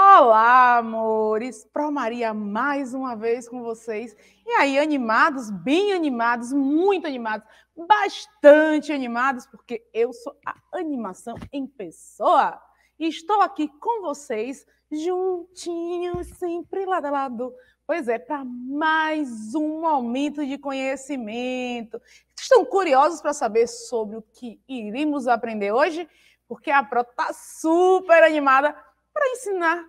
Olá, amores! Pro Maria mais uma vez com vocês. E aí, animados, bem animados, muito animados, bastante animados, porque eu sou a animação em pessoa. E estou aqui com vocês, juntinhos, sempre lado a lado. Pois é, para mais um momento de conhecimento. Estão curiosos para saber sobre o que iremos aprender hoje? Porque a Pro está super animada para ensinar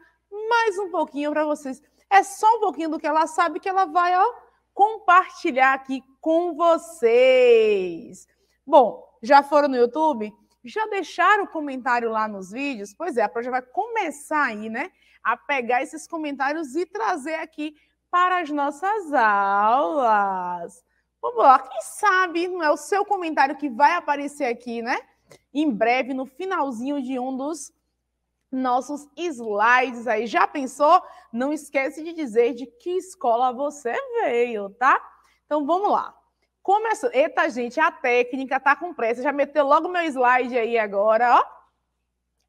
mais um pouquinho para vocês. É só um pouquinho do que ela sabe que ela vai ó, compartilhar aqui com vocês. Bom, já foram no YouTube? Já deixaram o comentário lá nos vídeos? Pois é, a Proja vai começar aí, né? A pegar esses comentários e trazer aqui para as nossas aulas. Vamos lá, quem sabe não é o seu comentário que vai aparecer aqui, né? Em breve, no finalzinho de um dos nossos slides aí. Já pensou? Não esquece de dizer de que escola você veio, tá? Então vamos lá. começa Eita, gente, a técnica tá com pressa. Já meteu logo meu slide aí agora, ó.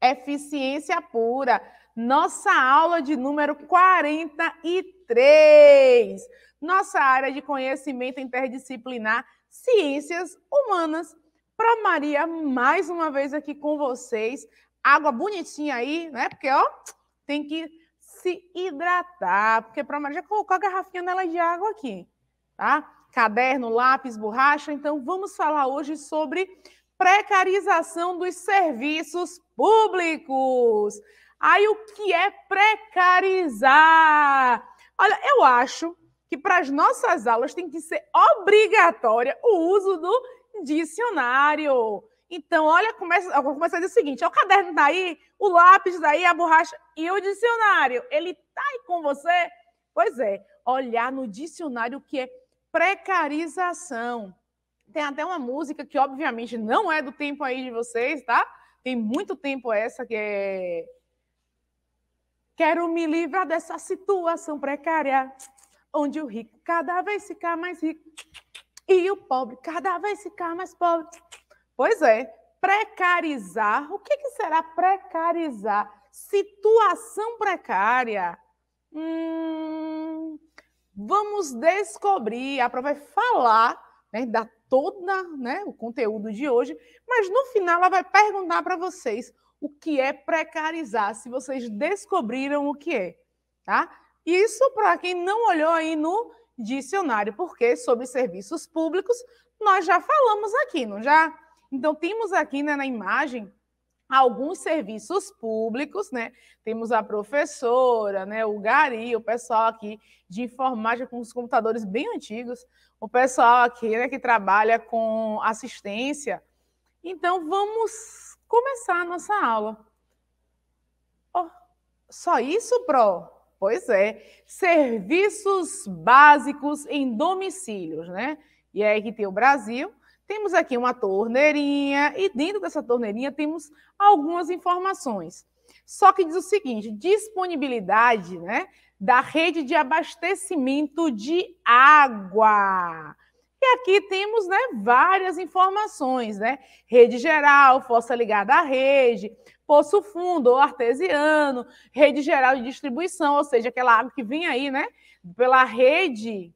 Eficiência pura. Nossa aula de número 43. Nossa área de conhecimento interdisciplinar, ciências humanas. Para Maria, mais uma vez aqui com vocês, água bonitinha aí, né? Porque, ó, tem que se hidratar. Porque, para já colocou a garrafinha nela de água aqui, tá? Caderno, lápis, borracha. Então, vamos falar hoje sobre precarização dos serviços públicos. Aí, o que é precarizar? Olha, eu acho que para as nossas aulas tem que ser obrigatória o uso do dicionário. Então, olha, começa, eu vou começar a dizer o seguinte: o caderno daí, o lápis daí, a borracha e o dicionário. Ele tá aí com você? Pois é, olhar no dicionário o que é precarização. Tem até uma música que, obviamente, não é do tempo aí de vocês, tá? Tem muito tempo essa que é. Quero me livrar dessa situação precária, onde o rico cada vez fica mais rico e o pobre cada vez fica mais pobre. Pois é, precarizar. O que, que será precarizar? Situação precária. Hum, vamos descobrir. A prova vai é falar né, da toda né, o conteúdo de hoje, mas no final ela vai perguntar para vocês o que é precarizar, se vocês descobriram o que é, tá? Isso para quem não olhou aí no dicionário, porque sobre serviços públicos nós já falamos aqui, não já? Então, temos aqui né, na imagem alguns serviços públicos, né? Temos a professora, né? O Gari, o pessoal aqui de informática com os computadores bem antigos, o pessoal aqui né, que trabalha com assistência. Então vamos começar a nossa aula. Oh, só isso, Pro? Pois é, serviços básicos em domicílios, né? E é aí que tem o Brasil, temos aqui uma torneirinha e dentro dessa torneirinha temos algumas informações. Só que diz o seguinte: disponibilidade né, da rede de abastecimento de água. E aqui temos né, várias informações, né? Rede geral, força ligada à rede, poço fundo ou artesiano, rede geral de distribuição, ou seja, aquela água que vem aí, né? Pela rede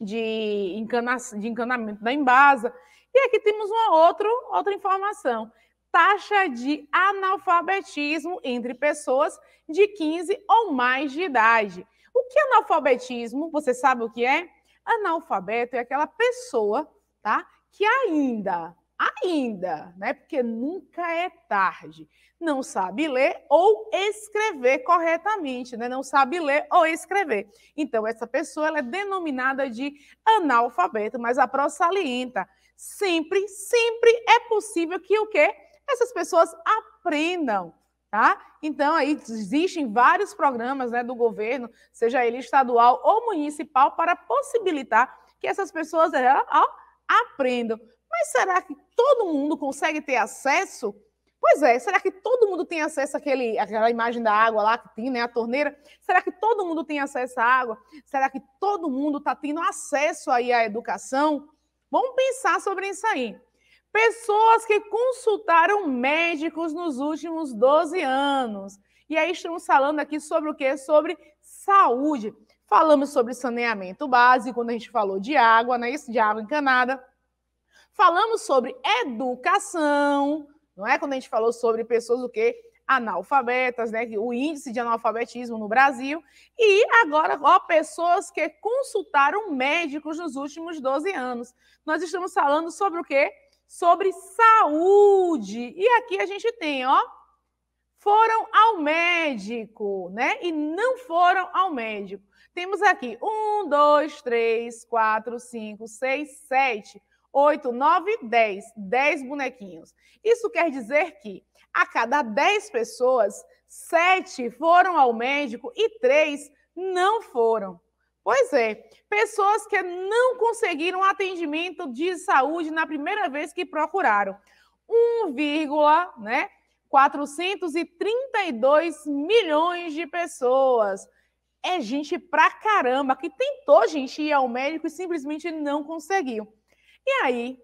de, encana, de encanamento da Embasa. E aqui temos uma outra, outra informação. Taxa de analfabetismo entre pessoas de 15 ou mais de idade. O que é analfabetismo? Você sabe o que é? Analfabeto é aquela pessoa, tá? Que ainda ainda, né? Porque nunca é tarde. Não sabe ler ou escrever corretamente, né? Não sabe ler ou escrever. Então essa pessoa ela é denominada de analfabeto, mas a pró salienta, sempre, sempre é possível que o quê? Essas pessoas aprendam. Tá? Então, aí existem vários programas né, do governo, seja ele estadual ou municipal, para possibilitar que essas pessoas ó, aprendam. Mas será que todo mundo consegue ter acesso? Pois é, será que todo mundo tem acesso àquele, àquela imagem da água lá que tem, né? A torneira? Será que todo mundo tem acesso à água? Será que todo mundo está tendo acesso aí à educação? Vamos pensar sobre isso aí. Pessoas que consultaram médicos nos últimos 12 anos. E aí estamos falando aqui sobre o quê? Sobre saúde. Falamos sobre saneamento básico, quando a gente falou de água, né? Isso de água encanada. Falamos sobre educação, não é? Quando a gente falou sobre pessoas o quê? Analfabetas, né? O índice de analfabetismo no Brasil. E agora, ó, pessoas que consultaram médicos nos últimos 12 anos. Nós estamos falando sobre o quê? Sobre saúde. E aqui a gente tem, ó, foram ao médico, né? E não foram ao médico. Temos aqui um, dois, três, quatro, cinco, seis, sete. 8, 9, 10. 10 bonequinhos. Isso quer dizer que a cada 10 pessoas, 7 foram ao médico e 3 não foram. Pois é, pessoas que não conseguiram atendimento de saúde na primeira vez que procuraram. 1, né? 432 milhões de pessoas. É gente pra caramba que tentou, gente, ir ao médico e simplesmente não conseguiu. E aí,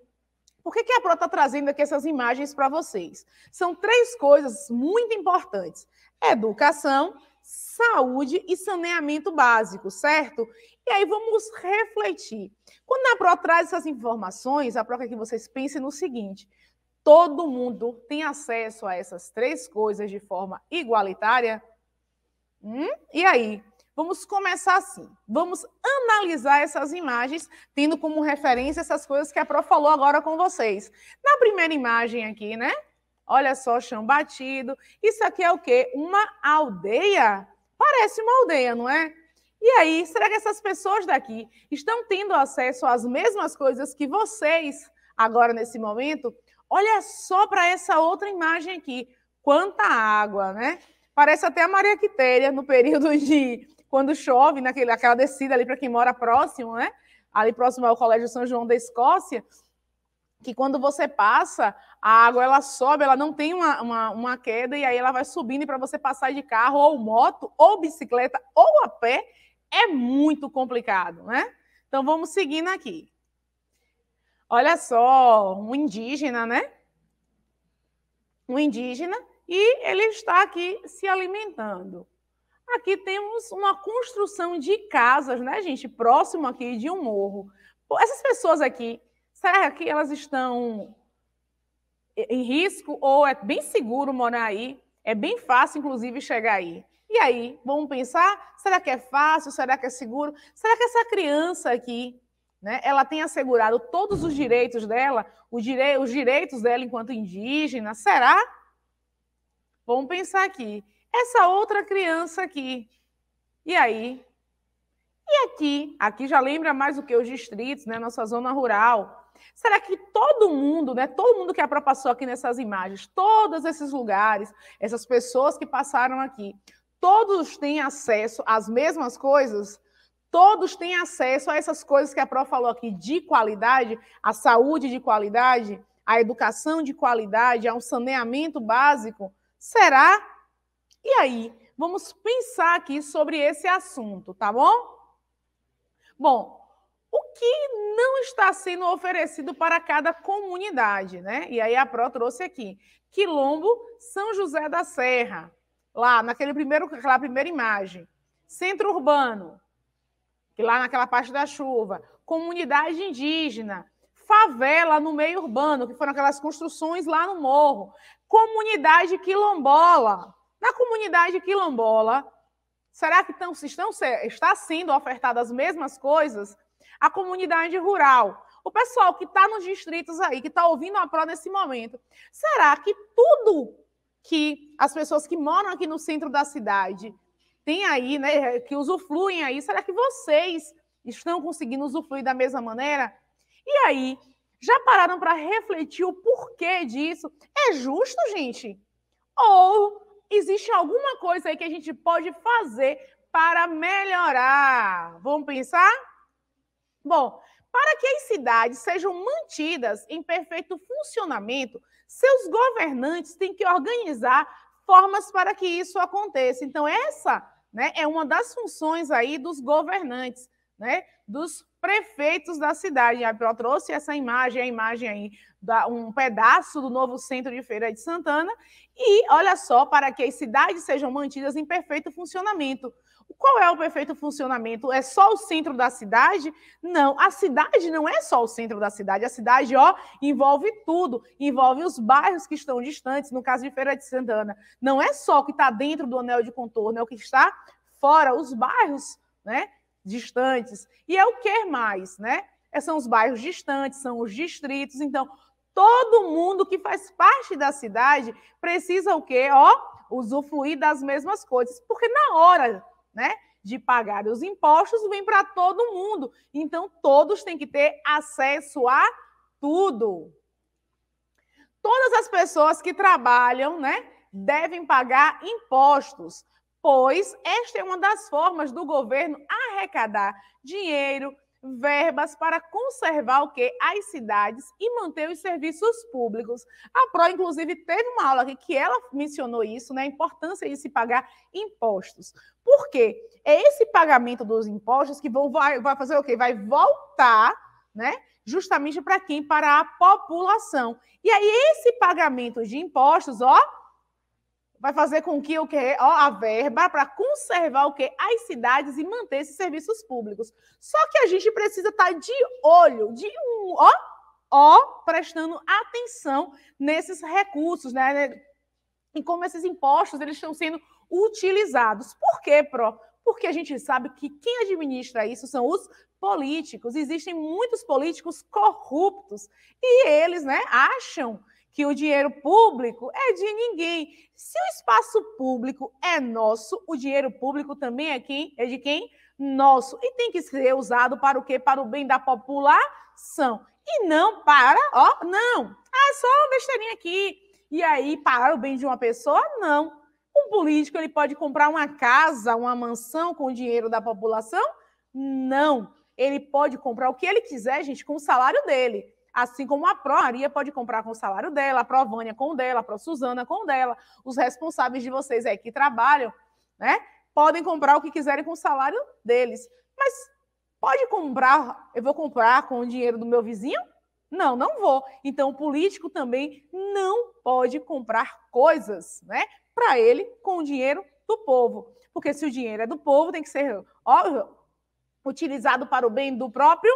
por que, que a Pro está trazendo aqui essas imagens para vocês? São três coisas muito importantes: educação, saúde e saneamento básico, certo? E aí vamos refletir. Quando a Pro traz essas informações, a Pro quer que vocês pensem no seguinte: todo mundo tem acesso a essas três coisas de forma igualitária? Hum? E aí? Vamos começar assim. Vamos analisar essas imagens, tendo como referência essas coisas que a Pro falou agora com vocês. Na primeira imagem aqui, né? Olha só, chão batido. Isso aqui é o quê? Uma aldeia? Parece uma aldeia, não é? E aí, será que essas pessoas daqui estão tendo acesso às mesmas coisas que vocês agora nesse momento? Olha só para essa outra imagem aqui. Quanta água, né? Parece até a Maria Quitéria no período de quando chove, naquele, né, naquela descida ali para quem mora próximo, né? Ali próximo ao Colégio São João da Escócia, que quando você passa, a água ela sobe, ela não tem uma, uma, uma queda, e aí ela vai subindo, e para você passar de carro, ou moto, ou bicicleta, ou a pé, é muito complicado, né? Então vamos seguindo aqui. Olha só, um indígena, né? Um indígena, e ele está aqui se alimentando. Aqui temos uma construção de casas, né, gente? Próximo aqui de um morro. Essas pessoas aqui, será que elas estão em risco ou é bem seguro morar aí? É bem fácil, inclusive, chegar aí. E aí, vamos pensar? Será que é fácil? Será que é seguro? Será que essa criança aqui, né, ela tem assegurado todos os direitos dela, os, dire... os direitos dela enquanto indígena? Será? Vamos pensar aqui essa outra criança aqui. E aí? E aqui? Aqui já lembra mais o que os distritos, né? Nossa zona rural. Será que todo mundo, né? Todo mundo que é passou aqui nessas imagens, todos esses lugares, essas pessoas que passaram aqui, todos têm acesso às mesmas coisas? Todos têm acesso a essas coisas que a Pro falou aqui de qualidade, a saúde de qualidade, a educação de qualidade, a um saneamento básico? Será e aí, vamos pensar aqui sobre esse assunto, tá bom? Bom, o que não está sendo oferecido para cada comunidade, né? E aí a Pro trouxe aqui. Quilombo São José da Serra, lá naquele primeiro, aquela primeira imagem. Centro urbano, que lá naquela parte da chuva. Comunidade indígena, favela no meio urbano, que foram aquelas construções lá no morro. Comunidade quilombola, na comunidade quilombola, será que estão, estão, está sendo ofertadas as mesmas coisas? A comunidade rural, o pessoal que está nos distritos aí, que está ouvindo a PRO nesse momento, será que tudo que as pessoas que moram aqui no centro da cidade têm aí, né, que usufruem aí, será que vocês estão conseguindo usufruir da mesma maneira? E aí, já pararam para refletir o porquê disso? É justo, gente? Ou existe alguma coisa aí que a gente pode fazer para melhorar? Vamos pensar? Bom, para que as cidades sejam mantidas em perfeito funcionamento, seus governantes têm que organizar formas para que isso aconteça. Então, essa né, é uma das funções aí dos governantes, né, dos prefeitos da cidade. A Pro trouxe essa imagem, a imagem aí, da, um pedaço do novo centro de feira de Santana. E olha só, para que as cidades sejam mantidas em perfeito funcionamento. Qual é o perfeito funcionamento? É só o centro da cidade? Não, a cidade não é só o centro da cidade. A cidade, ó, envolve tudo. Envolve os bairros que estão distantes, no caso de Feira de Santana. Não é só o que está dentro do anel de contorno, é o que está fora, os bairros, né? distantes. E é o que mais, né? É, são os bairros distantes, são os distritos. Então, todo mundo que faz parte da cidade precisa o quê? Ó, usufruir das mesmas coisas, porque na hora, né, de pagar os impostos vem para todo mundo. Então, todos têm que ter acesso a tudo. Todas as pessoas que trabalham, né, devem pagar impostos pois esta é uma das formas do governo arrecadar dinheiro, verbas para conservar o que as cidades e manter os serviços públicos. A Pro inclusive teve uma aula aqui que ela mencionou isso, né, a importância de se pagar impostos. Por quê? É esse pagamento dos impostos que vão vai, vai fazer o quê? Vai voltar, né? Justamente para quem? Para a população. E aí esse pagamento de impostos, ó, vai fazer com que o que ó, a verba para conservar o que as cidades e manter esses serviços públicos. Só que a gente precisa estar tá de olho, de um ó, ó, prestando atenção nesses recursos, né? E como esses impostos eles estão sendo utilizados. Por quê, Pro? Porque a gente sabe que quem administra isso são os políticos. Existem muitos políticos corruptos e eles, né, acham que o dinheiro público é de ninguém. Se o espaço público é nosso, o dinheiro público também é, quem, é de quem? Nosso. E tem que ser usado para o quê? Para o bem da população. E não para, ó, não. Ah, só uma besteirinha aqui. E aí, para o bem de uma pessoa? Não. Um político ele pode comprar uma casa, uma mansão com o dinheiro da população? Não. Ele pode comprar o que ele quiser, gente, com o salário dele. Assim como a Pro Maria pode comprar com o salário dela, a Pro Vânia com o dela, a Pro Suzana com o dela. Os responsáveis de vocês aí que trabalham, né? Podem comprar o que quiserem com o salário deles. Mas pode comprar, eu vou comprar com o dinheiro do meu vizinho? Não, não vou. Então o político também não pode comprar coisas, né? Para ele com o dinheiro do povo. Porque se o dinheiro é do povo, tem que ser ó, utilizado para o bem do próprio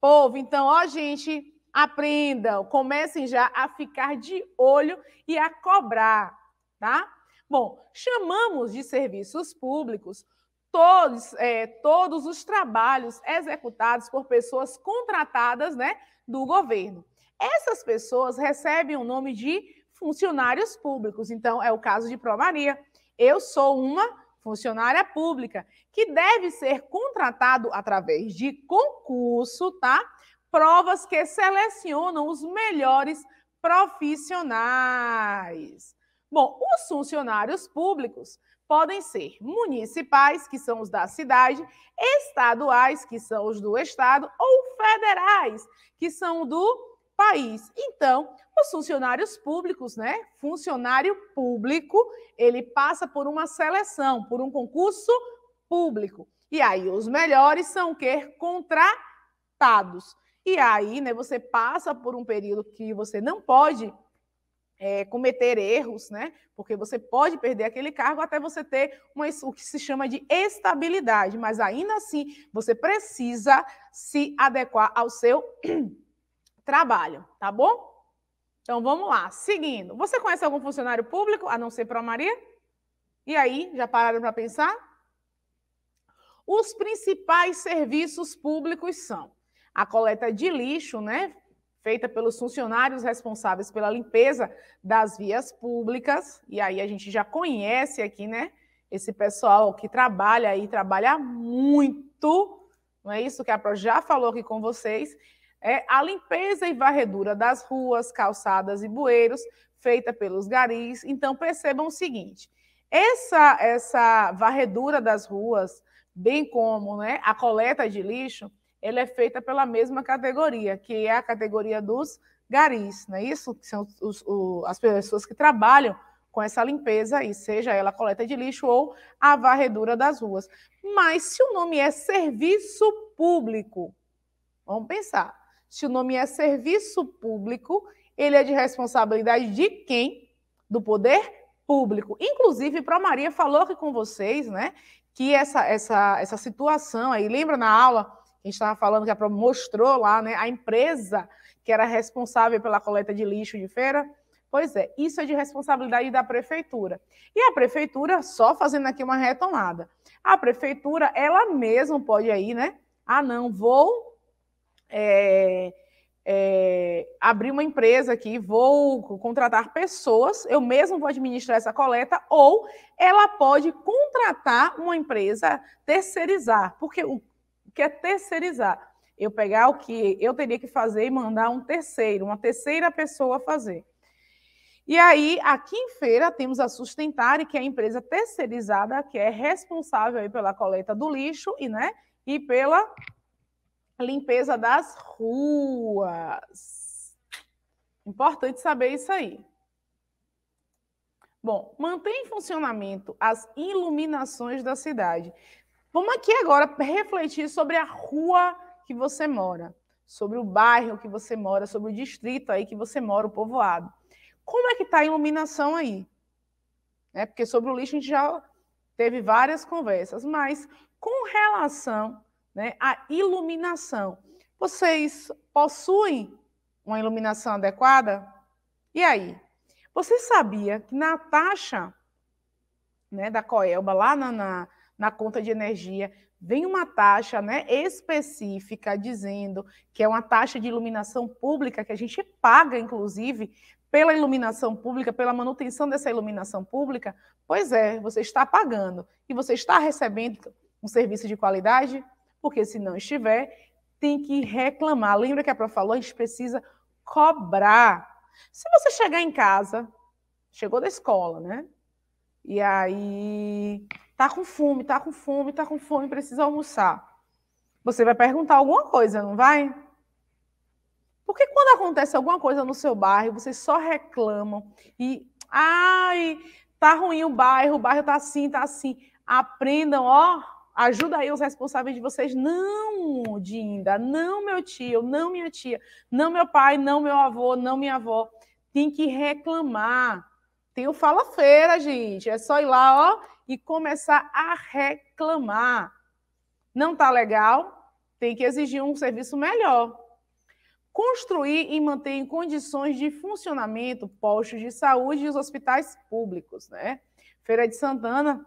Povo, então, ó, gente, aprendam, comecem já a ficar de olho e a cobrar, tá? Bom, chamamos de serviços públicos todos, é, todos os trabalhos executados por pessoas contratadas né, do governo. Essas pessoas recebem o nome de funcionários públicos. Então, é o caso de Maria. Eu sou uma funcionária pública, que deve ser contratado através de concurso, tá? Provas que selecionam os melhores profissionais. Bom, os funcionários públicos podem ser municipais, que são os da cidade, estaduais, que são os do estado, ou federais, que são do país. Então, os funcionários públicos, né? Funcionário público, ele passa por uma seleção, por um concurso público. E aí os melhores são que contratados. E aí, né, você passa por um período que você não pode é, cometer erros, né? Porque você pode perder aquele cargo até você ter uma, o que se chama de estabilidade, mas ainda assim você precisa se adequar ao seu trabalham, tá bom? Então vamos lá, seguindo. Você conhece algum funcionário público, a não ser para Maria? E aí, já pararam para pensar? Os principais serviços públicos são a coleta de lixo, né? Feita pelos funcionários responsáveis pela limpeza das vias públicas. E aí a gente já conhece aqui, né? Esse pessoal que trabalha aí, trabalha muito. Não é isso que a Pro já falou aqui com vocês é, a limpeza e varredura das ruas, calçadas e bueiros, feita pelos garis. Então, percebam o seguinte: essa, essa varredura das ruas, bem como né, a coleta de lixo, ela é feita pela mesma categoria, que é a categoria dos garis, não é isso? Que são os, os, as pessoas que trabalham com essa limpeza, e seja ela a coleta de lixo ou a varredura das ruas. Mas se o nome é serviço público, vamos pensar. Se o nome é serviço público, ele é de responsabilidade de quem? Do poder público. Inclusive, para Maria falou aqui com vocês, né? Que essa, essa, essa situação aí, lembra na aula a gente estava falando que a Pro mostrou lá, né? A empresa que era responsável pela coleta de lixo de feira. Pois é, isso é de responsabilidade da prefeitura. E a prefeitura, só fazendo aqui uma retomada, a prefeitura, ela mesma pode aí, né? Ah, não, vou é, é, abrir uma empresa aqui, vou contratar pessoas, eu mesmo vou administrar essa coleta, ou ela pode contratar uma empresa, terceirizar, porque o que é terceirizar? Eu pegar o que eu teria que fazer e mandar um terceiro, uma terceira pessoa fazer. E aí, aqui em feira, temos a Sustentare, que é a empresa terceirizada, que é responsável pela coleta do lixo e, né, e pela limpeza das ruas. Importante saber isso aí. Bom, mantém em funcionamento as iluminações da cidade. Vamos aqui agora refletir sobre a rua que você mora, sobre o bairro que você mora, sobre o distrito aí que você mora, o povoado. Como é que está a iluminação aí? É porque sobre o lixo a gente já teve várias conversas, mas com relação né? a iluminação. Vocês possuem uma iluminação adequada? E aí? Você sabia que na taxa né, da Coelba, lá na, na, na conta de energia, vem uma taxa né, específica dizendo que é uma taxa de iluminação pública, que a gente paga, inclusive, pela iluminação pública, pela manutenção dessa iluminação pública? Pois é, você está pagando e você está recebendo um serviço de qualidade? porque se não estiver, tem que reclamar. Lembra que a Prof falou? A gente precisa cobrar. Se você chegar em casa, chegou da escola, né? E aí tá com fome, tá com fome, tá com fome, precisa almoçar. Você vai perguntar alguma coisa, não vai? Porque quando acontece alguma coisa no seu bairro, vocês só reclamam e ai, tá ruim o bairro, o bairro tá assim, tá assim. Aprendam, ó, Ajuda aí os responsáveis de vocês. Não, Dinda, não meu tio, não minha tia, não meu pai, não meu avô, não minha avó. Tem que reclamar. Tem o Fala Feira, gente. É só ir lá, ó, e começar a reclamar. Não tá legal? Tem que exigir um serviço melhor. Construir e manter em condições de funcionamento postos de saúde e os hospitais públicos, né? Feira de Santana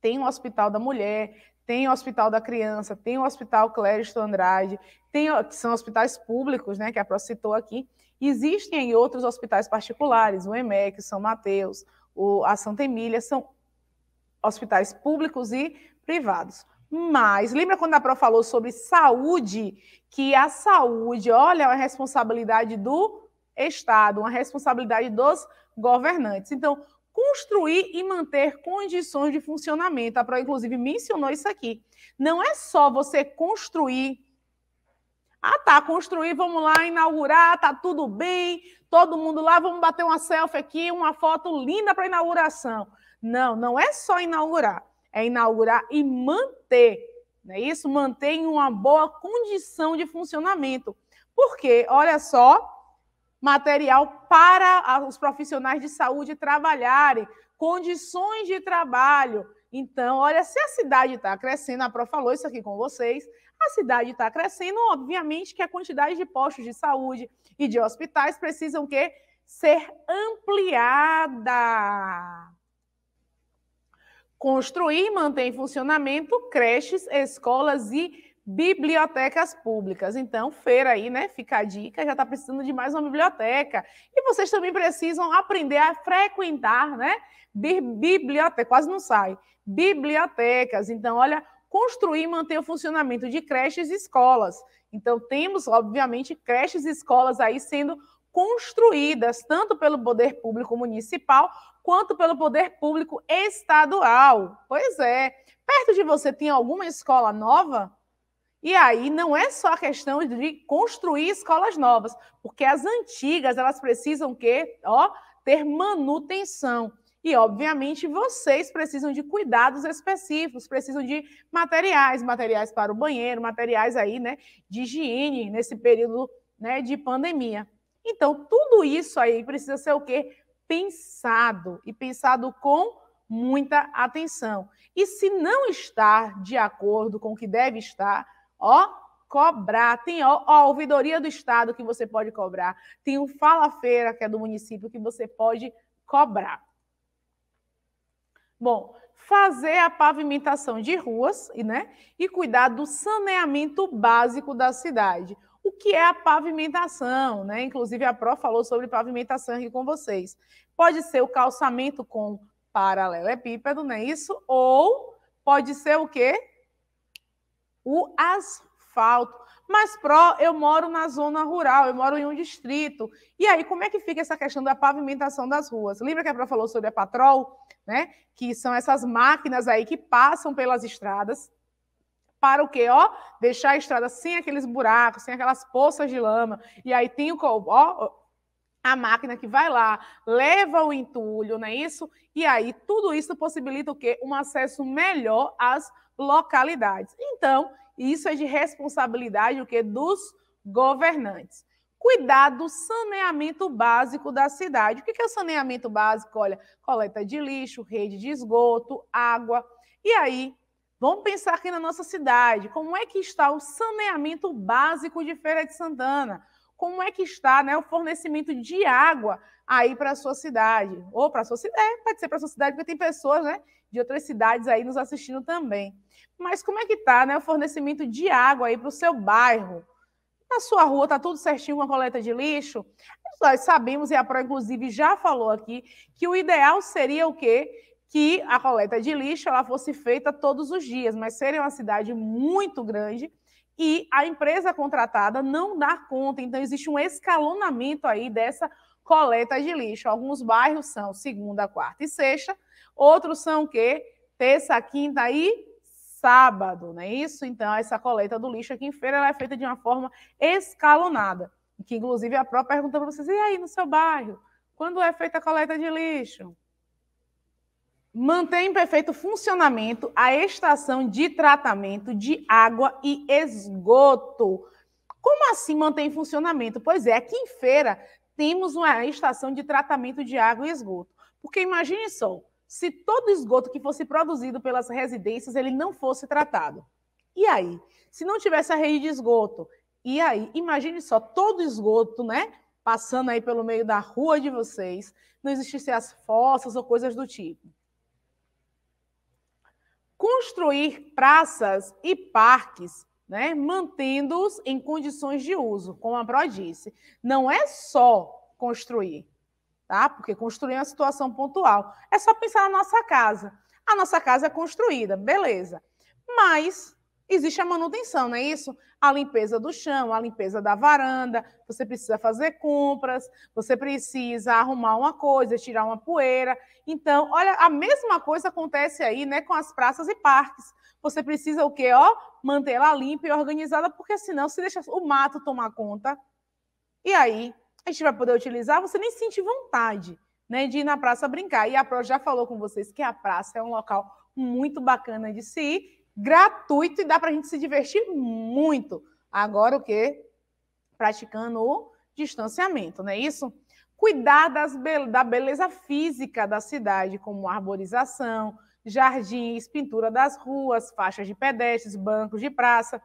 tem um hospital da mulher, tem o Hospital da Criança, tem o Hospital Cléristo Andrade, tem, são hospitais públicos, né, que a pró citou aqui. Existem aí outros hospitais particulares, o EMEC, o São Mateus, o, a Santa Emília, são hospitais públicos e privados. Mas lembra quando a pró falou sobre saúde, que a saúde, olha, é uma responsabilidade do Estado, uma responsabilidade dos governantes. Então, construir e manter condições de funcionamento. A Pro, inclusive, mencionou isso aqui. Não é só você construir. Ah, tá, construir, vamos lá, inaugurar, tá tudo bem, todo mundo lá, vamos bater uma selfie aqui, uma foto linda para inauguração. Não, não é só inaugurar, é inaugurar e manter, não é isso? Manter em uma boa condição de funcionamento. Porque, olha só, material para os profissionais de saúde trabalharem, condições de trabalho. Então, olha, se a cidade está crescendo, a Pro falou isso aqui com vocês, a cidade está crescendo, obviamente que a quantidade de postos de saúde e de hospitais precisam que ser ampliada. Construir e manter em funcionamento creches, escolas e bibliotecas públicas. Então, feira aí, né? Fica a dica, já está precisando de mais uma biblioteca. E vocês também precisam aprender a frequentar, né? Biblioteca, quase não sai. Bibliotecas. Então, olha, construir e manter o funcionamento de creches e escolas. Então, temos, obviamente, creches e escolas aí sendo construídas tanto pelo poder público municipal quanto pelo poder público estadual. Pois é. Perto de você tem alguma escola nova? E aí não é só a questão de construir escolas novas, porque as antigas elas precisam que, ó, ter manutenção. E, obviamente, vocês precisam de cuidados específicos, precisam de materiais, materiais para o banheiro, materiais aí, né, de higiene nesse período né, de pandemia. Então, tudo isso aí precisa ser o que Pensado, e pensado com muita atenção. E se não está de acordo com o que deve estar, ó, cobrar. Tem ó, a ouvidoria do Estado que você pode cobrar. Tem o Fala Feira, que é do município, que você pode cobrar. Bom, fazer a pavimentação de ruas né, e cuidar do saneamento básico da cidade. O que é a pavimentação? Né? Inclusive, a Pro falou sobre pavimentação aqui com vocês. Pode ser o calçamento com paralelepípedo, não é isso? Ou pode ser o quê? o asfalto. Mas, pró, eu moro na zona rural, eu moro em um distrito. E aí, como é que fica essa questão da pavimentação das ruas? Lembra que a Pró falou sobre a Patrol, né? Que são essas máquinas aí que passam pelas estradas para o quê? Ó, deixar a estrada sem aqueles buracos, sem aquelas poças de lama. E aí tem o ó, a máquina que vai lá, leva o entulho, não é isso? E aí tudo isso possibilita o quê? Um acesso melhor às localidades. Então, isso é de responsabilidade o que dos governantes. Cuidar do saneamento básico da cidade. O que é o saneamento básico? Olha, coleta de lixo, rede de esgoto, água. E aí, vamos pensar aqui na nossa cidade. Como é que está o saneamento básico de Feira de Santana? como é que está né, o fornecimento de água aí para a sua cidade. Ou para a sua cidade, é, pode ser para a sua cidade, porque tem pessoas né, de outras cidades aí nos assistindo também. Mas como é que está né, o fornecimento de água aí para o seu bairro? Na sua rua está tudo certinho com a coleta de lixo? Nós sabemos, e a PRO, inclusive, já falou aqui, que o ideal seria o quê? Que a coleta de lixo ela fosse feita todos os dias, mas seria uma cidade muito grande, e a empresa contratada não dar conta. Então, existe um escalonamento aí dessa coleta de lixo. Alguns bairros são segunda, quarta e sexta, outros são que terça, quinta e sábado, não é isso? Então, essa coleta do lixo aqui em feira é feita de uma forma escalonada, que inclusive a própria pergunta para vocês, e aí no seu bairro, quando é feita a coleta de lixo? Mantém em perfeito funcionamento a estação de tratamento de água e esgoto. Como assim mantém funcionamento? Pois é, aqui em feira temos uma estação de tratamento de água e esgoto. Porque imagine só, se todo esgoto que fosse produzido pelas residências ele não fosse tratado. E aí? Se não tivesse a rede de esgoto, e aí? Imagine só, todo esgoto, né? Passando aí pelo meio da rua de vocês, não existissem as fossas ou coisas do tipo construir praças e parques, né, mantendo-os em condições de uso, como a Bro disse. Não é só construir, tá? Porque construir é uma situação pontual. É só pensar na nossa casa. A nossa casa é construída, beleza. Mas existe a manutenção, não é isso? A limpeza do chão, a limpeza da varanda, você precisa fazer compras, você precisa arrumar uma coisa, tirar uma poeira. Então, olha, a mesma coisa acontece aí, né, com as praças e parques. Você precisa o quê, ó? Manter ela limpa e organizada, porque senão se deixa o mato tomar conta. E aí, a gente vai poder utilizar, você nem sente vontade, né, de ir na praça brincar. E a Pro já falou com vocês que a praça é um local muito bacana de se ir gratuito e dá para a gente se divertir muito. Agora o quê? Praticando o distanciamento, não é isso? Cuidar das be da beleza física da cidade, como arborização, jardins, pintura das ruas, faixas de pedestres, bancos de praça.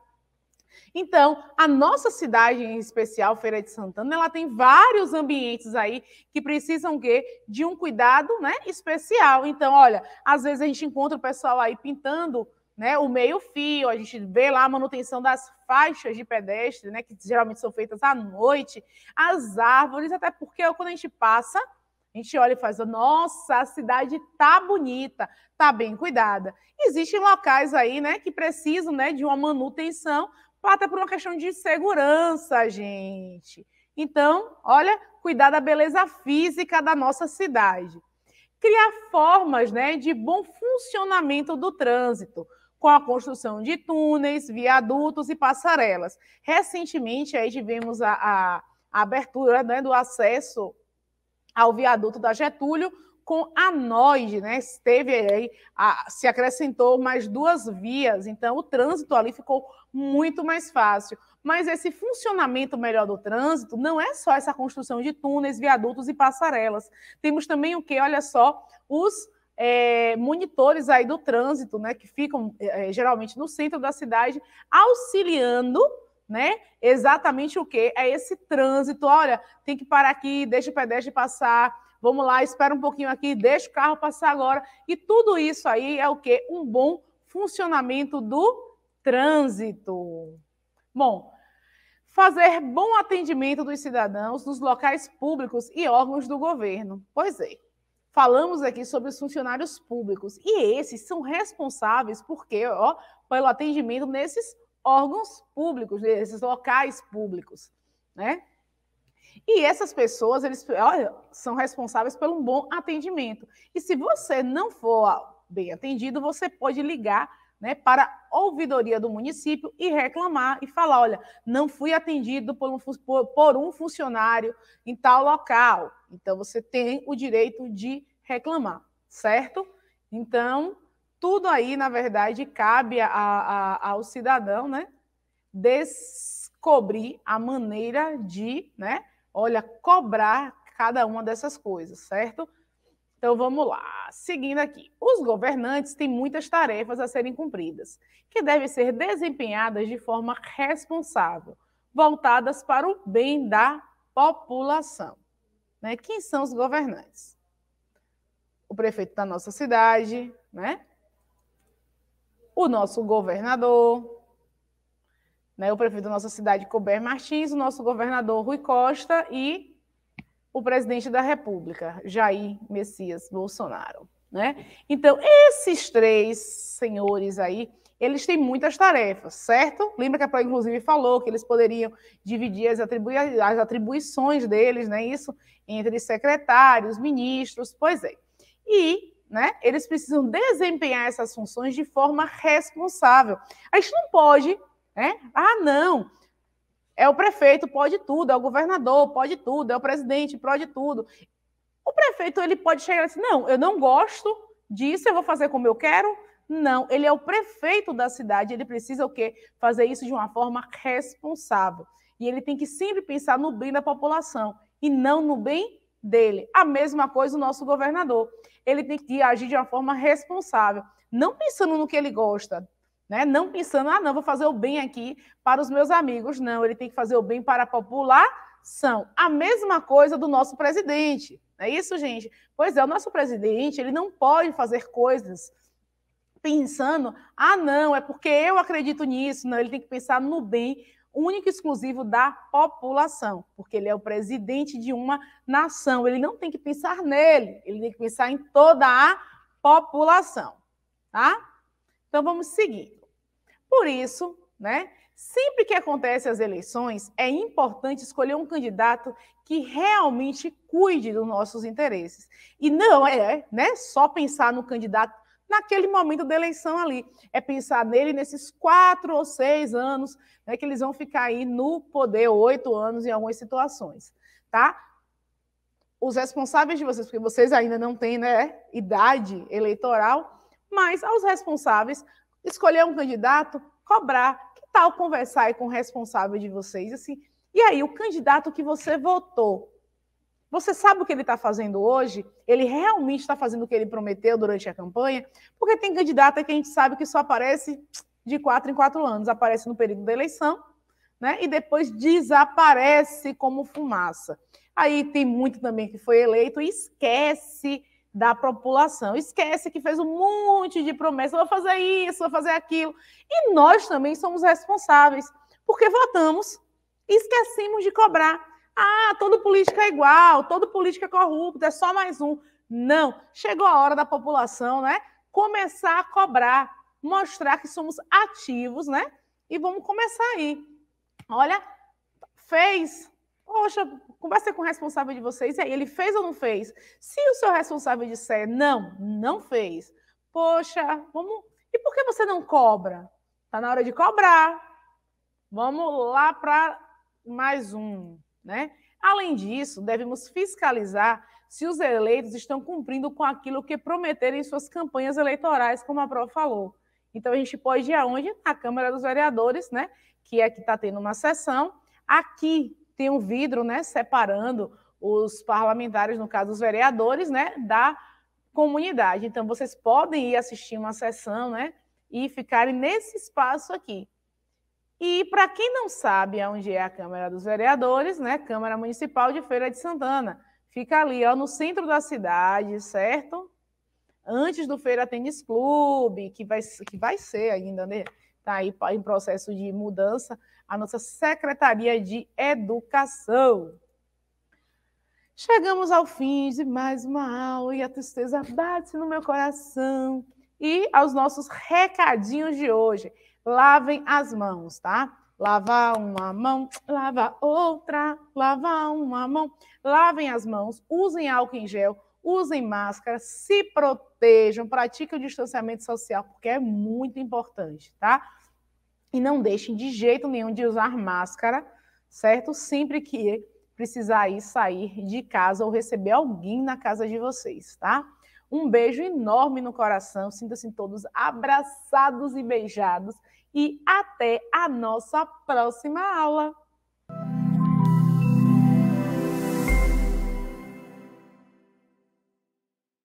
Então, a nossa cidade, em especial Feira de Santana, ela tem vários ambientes aí que precisam de um cuidado né, especial. Então, olha, às vezes a gente encontra o pessoal aí pintando né, o meio-fio, a gente vê lá a manutenção das faixas de pedestre, né, que geralmente são feitas à noite, as árvores, até porque quando a gente passa, a gente olha e faz, nossa, a cidade tá bonita, tá bem cuidada. Existem locais aí, né, que precisam, né, de uma manutenção, até por uma questão de segurança, gente. Então, olha, cuidar da beleza física da nossa cidade. Criar formas, né, de bom funcionamento do trânsito com a construção de túneis, viadutos e passarelas. Recentemente, aí tivemos a, a, a abertura né, do acesso ao viaduto da Getúlio com a Noide, né? Esteve aí, a, se acrescentou mais duas vias, então o trânsito ali ficou muito mais fácil. Mas esse funcionamento melhor do trânsito não é só essa construção de túneis, viadutos e passarelas. Temos também o que? Olha só, os é, monitores aí do trânsito, né, que ficam é, é, geralmente no centro da cidade, auxiliando, né, exatamente o que é esse trânsito. Olha, tem que parar aqui, deixa o pedestre passar, vamos lá, espera um pouquinho aqui, deixa o carro passar agora. E tudo isso aí é o que um bom funcionamento do trânsito. Bom, fazer bom atendimento dos cidadãos nos locais públicos e órgãos do governo. Pois é falamos aqui sobre os funcionários públicos e esses são responsáveis porque, ó, pelo atendimento nesses órgãos públicos, nesses locais públicos, né? E essas pessoas, eles olha, são responsáveis pelo um bom atendimento. E se você não for bem atendido, você pode ligar né, para a ouvidoria do município e reclamar e falar: olha, não fui atendido por um, por, por um funcionário em tal local. Então, você tem o direito de reclamar, certo? Então, tudo aí, na verdade, cabe a, a, ao cidadão, né? Descobrir a maneira de, né? Olha, cobrar cada uma dessas coisas, certo? Então vamos lá, seguindo aqui. Os governantes têm muitas tarefas a serem cumpridas, que devem ser desempenhadas de forma responsável, voltadas para o bem da população. Né? Quem são os governantes? O prefeito da nossa cidade, né? o nosso governador, né? o prefeito da nossa cidade, Colbert Martins, o nosso governador, Rui Costa, e o presidente da República, Jair Messias Bolsonaro. Né? Então, esses três senhores aí, eles têm muitas tarefas, certo? Lembra que a Pro, inclusive, falou que eles poderiam dividir as, atribui as atribuições deles, né? Isso entre secretários, ministros, pois é. E né? Eles precisam desempenhar essas funções de forma responsável. A gente não pode, né? Ah, não. É o prefeito, pode tudo, é o governador, pode tudo, é o presidente, pode tudo. O prefeito ele pode chegar e assim, não, eu não gosto disso, eu vou fazer como eu quero, não, ele é o prefeito da cidade, ele precisa o quê? Fazer isso de uma forma responsável. E ele tem que sempre pensar no bem da população e não no bem dele. A mesma coisa o nosso governador. Ele tem que agir de uma forma responsável, não pensando no que ele gosta, né? Não pensando, ah, não, vou fazer o bem aqui para os meus amigos. Não, ele tem que fazer o bem para a população. A mesma coisa do nosso presidente. é isso, gente? Pois é, o nosso presidente, ele não pode fazer coisas pensando, ah, não, é porque eu acredito nisso. Não, ele tem que pensar no bem único e exclusivo da população, porque ele é o presidente de uma nação. Ele não tem que pensar nele, ele tem que pensar em toda a população, tá? Então vamos seguindo. Por isso, né? Sempre que acontecem as eleições, é importante escolher um candidato que realmente cuide dos nossos interesses. E não é, né, só pensar no candidato naquele momento da eleição ali. É pensar nele nesses quatro ou seis anos né, que eles vão ficar aí no poder, oito anos em algumas situações, tá? Os responsáveis de vocês, porque vocês ainda não têm né, idade eleitoral, mas aos responsáveis, escolher um candidato, cobrar, que tal conversar aí com o responsável de vocês, assim, e aí o candidato que você votou, você sabe o que ele está fazendo hoje? Ele realmente está fazendo o que ele prometeu durante a campanha? Porque tem candidata que a gente sabe que só aparece de quatro em quatro anos, aparece no período da eleição, né? E depois desaparece como fumaça. Aí tem muito também que foi eleito e esquece da população, esquece que fez um monte de promessas, vou fazer isso, vou fazer aquilo. E nós também somos responsáveis, porque votamos e esquecemos de cobrar. Ah, todo político é igual, todo político é corrupto, é só mais um. Não. Chegou a hora da população, né? Começar a cobrar, mostrar que somos ativos, né? E vamos começar aí. Olha, fez. Poxa, conversa com o responsável de vocês. E aí, ele fez ou não fez? Se o seu responsável disser não, não fez. Poxa, vamos. E por que você não cobra? Tá na hora de cobrar. Vamos lá para mais um. Né? Além disso, devemos fiscalizar se os eleitos estão cumprindo com aquilo que prometeram em suas campanhas eleitorais, como a Pro falou. Então, a gente pode ir aonde? Na Câmara dos Vereadores, né? que é que está tendo uma sessão. Aqui tem um vidro né, separando os parlamentares, no caso, os vereadores, né, da comunidade. Então, vocês podem ir assistir uma sessão né, e ficarem nesse espaço aqui. E para quem não sabe onde é a Câmara dos Vereadores, né? Câmara Municipal de Feira de Santana. Fica ali, ó, no centro da cidade, certo? Antes do Feira Tênis Clube, que vai, que vai ser ainda, né? Está aí em processo de mudança, a nossa Secretaria de Educação. Chegamos ao fim de mais uma aula e a tristeza bate no meu coração. E aos nossos recadinhos de hoje lavem as mãos, tá? Lavar uma mão, lava outra, lava uma mão. Lavem as mãos, usem álcool em gel, usem máscara, se protejam, pratiquem o distanciamento social, porque é muito importante, tá? E não deixem de jeito nenhum de usar máscara, certo? Sempre que precisar ir sair de casa ou receber alguém na casa de vocês, tá? Um beijo enorme no coração, sinta-se todos abraçados e beijados e até a nossa próxima aula.